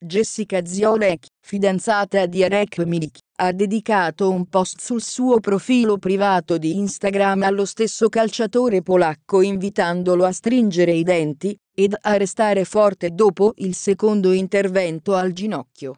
Jessica Zionek, fidanzata di Arek Milik, ha dedicato un post sul suo profilo privato di Instagram allo stesso calciatore polacco invitandolo a stringere i denti ed a restare forte dopo il secondo intervento al ginocchio.